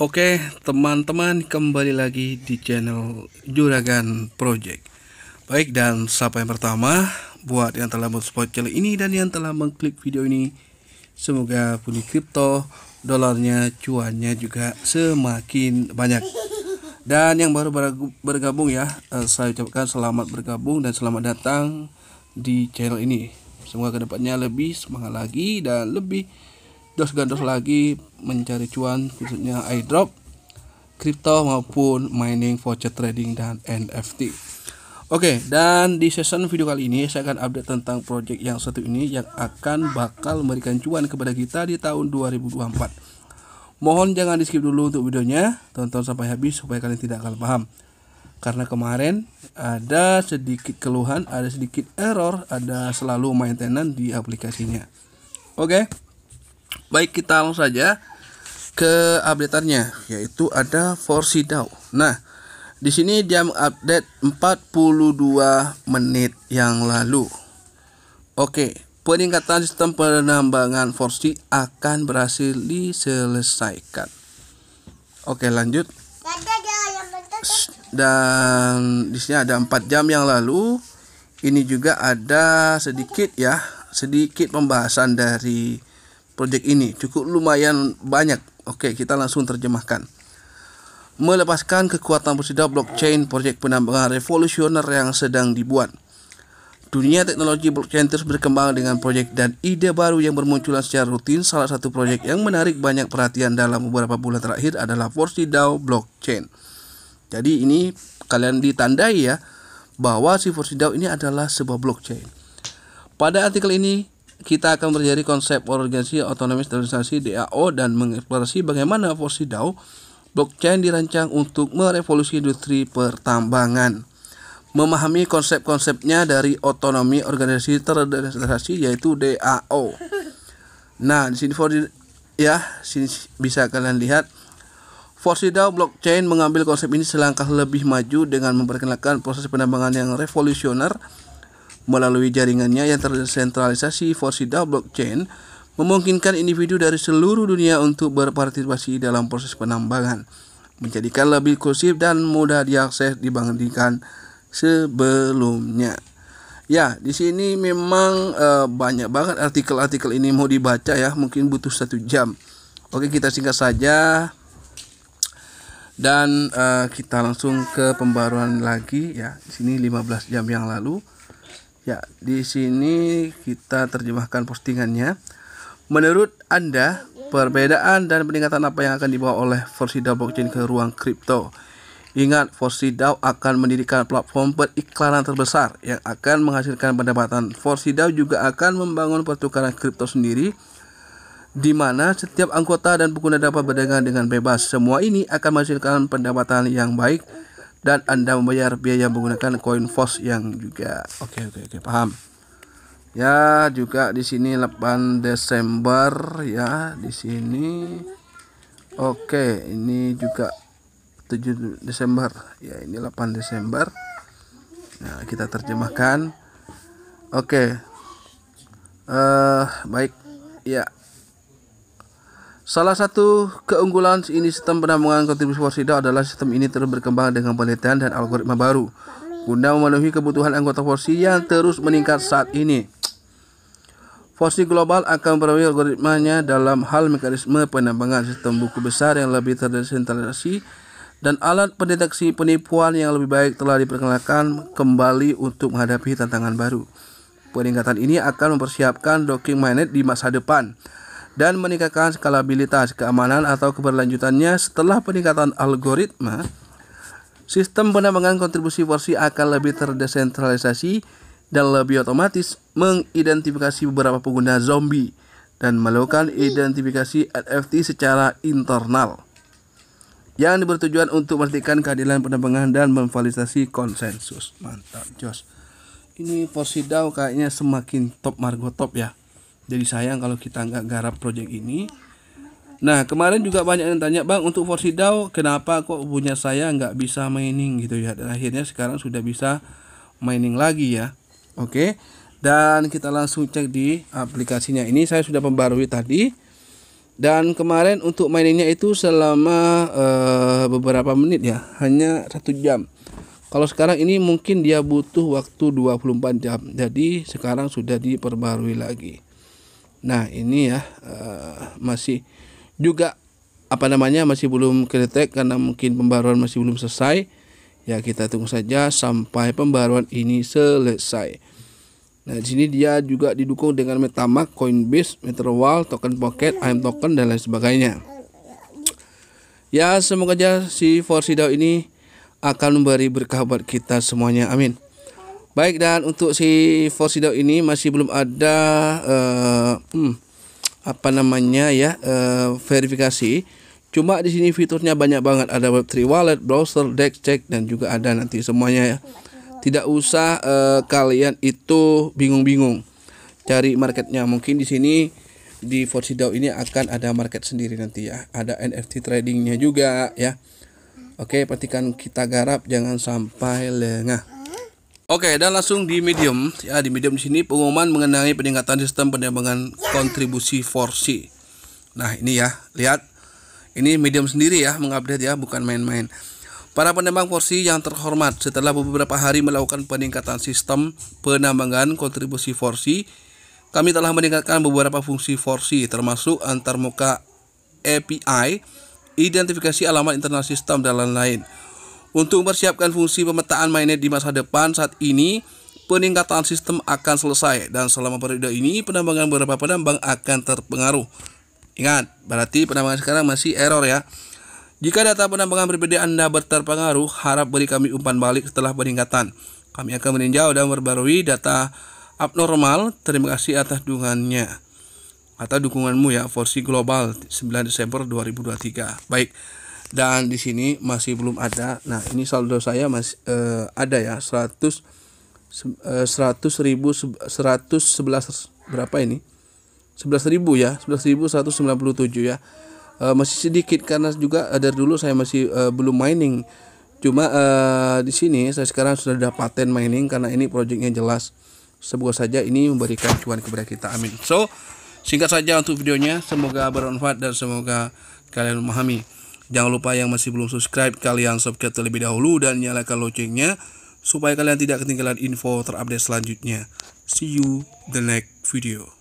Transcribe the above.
Oke teman-teman kembali lagi di channel Juragan Project Baik dan sapa pertama Buat yang telah men-support channel ini dan yang telah mengklik video ini Semoga punya kripto Dolarnya cuannya juga semakin banyak Dan yang baru bergabung ya eh, Saya ucapkan selamat bergabung dan selamat datang di channel ini Semoga kedepannya lebih semangat lagi dan lebih gandos-gandos lagi mencari cuan khususnya airdrop kripto maupun mining voucher trading dan NFT. Oke, okay, dan di season video kali ini saya akan update tentang project yang satu ini yang akan bakal memberikan cuan kepada kita di tahun 2024. Mohon jangan di skip dulu untuk videonya, tonton sampai habis supaya kalian tidak akan paham. Karena kemarin ada sedikit keluhan, ada sedikit error, ada selalu maintenance di aplikasinya. Oke. Okay? Baik, kita langsung saja ke updateannya yaitu ada Forsi DAO. Nah, di sini dia update 42 menit yang lalu. Oke, peningkatan sistem penambangan Forsi akan berhasil diselesaikan. Oke, lanjut. Dan di sini ada 4 jam yang lalu. Ini juga ada sedikit ya, sedikit pembahasan dari Proyek ini cukup lumayan banyak. Oke, kita langsung terjemahkan. Melepaskan kekuatan bersedia blockchain proyek penambangan revolusioner yang sedang dibuat. Dunia teknologi blockchain terus berkembang dengan proyek dan ide baru yang bermunculan secara rutin. Salah satu proyek yang menarik banyak perhatian dalam beberapa bulan terakhir adalah DAO Blockchain. Jadi ini kalian ditandai ya bahwa si Forsidao ini adalah sebuah blockchain. Pada artikel ini kita akan mempelajari konsep organisasi otonomis digitalisasi DAO dan mengeksplorasi bagaimana porsi DAO blockchain dirancang untuk merevolusi industri pertambangan. Memahami konsep-konsepnya dari otonomi organisasi terdesentralisasi yaitu DAO. Nah, di sini for ya, sini bisa kalian lihat Forsidao Blockchain mengambil konsep ini selangkah lebih maju dengan memperkenalkan proses penambangan yang revolusioner melalui jaringannya yang tersentralisasi Forsida blockchain memungkinkan individu dari seluruh dunia untuk berpartisipasi dalam proses penambangan, menjadikan lebih kursif dan mudah diakses dibandingkan sebelumnya. Ya, di sini memang e, banyak banget artikel-artikel ini mau dibaca ya, mungkin butuh satu jam. Oke, kita singkat saja dan e, kita langsung ke pembaruan lagi ya. Di sini 15 jam yang lalu. Ya, di sini kita terjemahkan postingannya. Menurut Anda, perbedaan dan peningkatan apa yang akan dibawa oleh Forsidao Blockchain ke ruang kripto? Ingat, Forsidao akan mendirikan platform periklanan terbesar yang akan menghasilkan pendapatan. Forsidao juga akan membangun pertukaran kripto sendiri di mana setiap anggota dan pengguna dapat berdagang dengan bebas. Semua ini akan menghasilkan pendapatan yang baik dan Anda membayar biaya menggunakan koin FOS yang juga oke okay, oke okay, oke okay, paham. Ya, juga di sini 8 Desember ya, di sini. Oke, ini juga 7 Desember. Ya, ini 8 Desember. Nah, kita terjemahkan. Oke. Eh, uh, baik. Ya, Salah satu keunggulan ini sistem penambangan kontribusi forsida adalah sistem ini terus berkembang dengan penelitian dan algoritma baru guna memenuhi kebutuhan anggota forsi yang terus meningkat saat ini. Forsi global akan memperoleh algoritmanya dalam hal mekanisme penambangan sistem buku besar yang lebih terdesentralisasi dan alat pendeteksi penipuan yang lebih baik telah diperkenalkan kembali untuk menghadapi tantangan baru. Peningkatan ini akan mempersiapkan docking magnet di masa depan dan meningkatkan skalabilitas, keamanan atau keberlanjutannya setelah peningkatan algoritma. Sistem penambangan kontribusi porsi akan lebih terdesentralisasi dan lebih otomatis mengidentifikasi beberapa pengguna zombie dan melakukan identifikasi NFT secara internal yang bertujuan untuk memastikan keadilan penambangan dan memvalidasi konsensus. Mantap, Jos. Ini porsi DAO kayaknya semakin top margo top ya. Jadi sayang kalau kita nggak garap proyek ini. Nah kemarin juga banyak yang tanya bang untuk Forsidau kenapa kok punya saya nggak bisa mining gitu ya. Dan akhirnya sekarang sudah bisa mining lagi ya. Oke. Dan kita langsung cek di aplikasinya. Ini saya sudah pembarui tadi. Dan kemarin untuk miningnya itu selama uh, beberapa menit ya, hanya satu jam. Kalau sekarang ini mungkin dia butuh waktu 24 jam. Jadi sekarang sudah diperbarui lagi. Nah ini ya uh, masih juga apa namanya masih belum kritik karena mungkin pembaruan masih belum selesai. Ya kita tunggu saja sampai pembaruan ini selesai. Nah di sini dia juga didukung dengan MetaMask, Coinbase, Metrowall, Token Pocket, AIM Token dan lain sebagainya. Ya semoga aja si forsidau ini akan memberi berkah buat kita semuanya. Amin. Baik dan untuk si Forsido ini masih belum ada uh, hmm, apa namanya ya uh, verifikasi. Cuma di sini fiturnya banyak banget ada Web3 wallet, browser, Dex check dan juga ada nanti semuanya ya. Tidak usah uh, kalian itu bingung-bingung cari marketnya. Mungkin di sini di Forsido ini akan ada market sendiri nanti ya. Ada NFT tradingnya juga ya. Oke, perhatikan kita garap jangan sampai lengah. Oke, dan langsung di medium. Ya, di medium di sini pengumuman mengenai peningkatan sistem penerbangan kontribusi 4C. Nah, ini ya, lihat. Ini medium sendiri ya, mengupdate ya, bukan main-main. Para penembang porsi yang terhormat, setelah beberapa hari melakukan peningkatan sistem penambangan kontribusi 4C, kami telah meningkatkan beberapa fungsi 4C termasuk antarmuka API, identifikasi alamat internal sistem dan lain-lain. Untuk mempersiapkan fungsi pemetaan magnet di masa depan saat ini, peningkatan sistem akan selesai dan selama periode ini penambangan beberapa penambang akan terpengaruh. Ingat, berarti penambangan sekarang masih error ya. Jika data penambangan berbeda Anda berterpengaruh, harap beri kami umpan balik setelah peningkatan. Kami akan meninjau dan memperbarui data abnormal. Terima kasih atas dukungannya. Atau dukunganmu ya, Forsi Global 9 Desember 2023. Baik dan di sini masih belum ada nah ini saldo saya masih eh, uh, ada ya 100 100 eh, ribu 111 berapa ini 11 ribu ya 11.197 ya e, masih sedikit karena juga dari dulu saya masih e, belum mining cuma e, di sini saya sekarang sudah ada paten mining karena ini projectnya jelas Sebuah saja ini memberikan cuan kepada kita amin so singkat saja untuk videonya semoga bermanfaat dan semoga kalian memahami Jangan lupa yang masih belum subscribe, kalian subscribe terlebih dahulu dan nyalakan loncengnya supaya kalian tidak ketinggalan info terupdate selanjutnya. See you the next video.